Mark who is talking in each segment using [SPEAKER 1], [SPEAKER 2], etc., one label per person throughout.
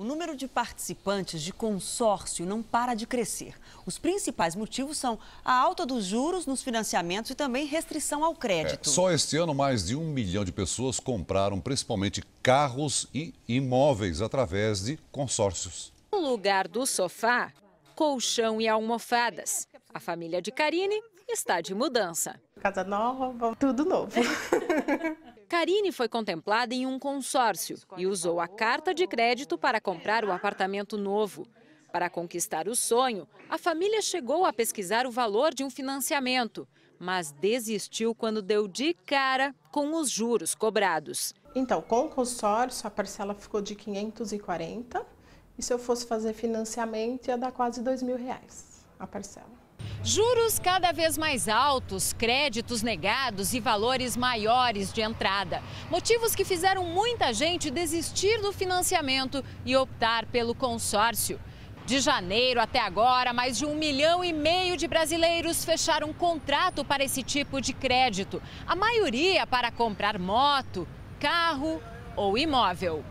[SPEAKER 1] O número de participantes de consórcio não para de crescer. Os principais motivos são a alta dos juros nos financiamentos e também restrição ao crédito. É,
[SPEAKER 2] só este ano, mais de um milhão de pessoas compraram principalmente carros e imóveis através de consórcios.
[SPEAKER 1] No lugar do sofá, colchão e almofadas. A família de Karine está de mudança.
[SPEAKER 2] Casa nova, tudo novo.
[SPEAKER 1] Karine foi contemplada em um consórcio e usou a carta de crédito para comprar o apartamento novo. Para conquistar o sonho, a família chegou a pesquisar o valor de um financiamento, mas desistiu quando deu de cara com os juros cobrados. Então, com o consórcio, a parcela ficou de 540 e se eu fosse fazer financiamento ia dar quase dois mil reais a parcela. Juros cada vez mais altos, créditos negados e valores maiores de entrada. Motivos que fizeram muita gente desistir do financiamento e optar pelo consórcio. De janeiro até agora, mais de um milhão e meio de brasileiros fecharam contrato para esse tipo de crédito. A maioria para comprar moto, carro ou imóvel.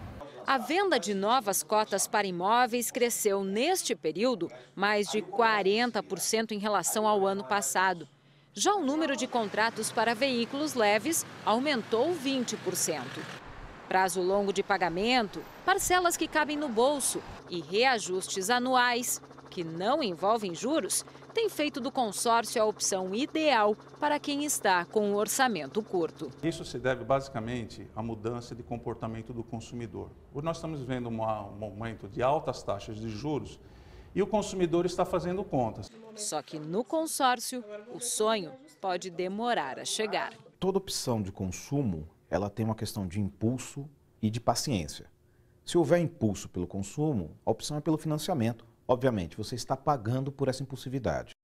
[SPEAKER 1] A venda de novas cotas para imóveis cresceu neste período mais de 40% em relação ao ano passado. Já o número de contratos para veículos leves aumentou 20%. Prazo longo de pagamento, parcelas que cabem no bolso e reajustes anuais que não envolvem juros, tem feito do consórcio a opção ideal para quem está com um orçamento
[SPEAKER 3] curto. Isso se deve basicamente à mudança de comportamento do consumidor. nós estamos vendo uma, um momento de altas taxas de juros e o consumidor está fazendo contas.
[SPEAKER 1] Só que no consórcio, o sonho pode demorar a chegar.
[SPEAKER 3] Toda opção de consumo, ela tem uma questão de impulso e de paciência. Se houver impulso pelo consumo, a opção é pelo financiamento. Obviamente, você está pagando por essa impulsividade.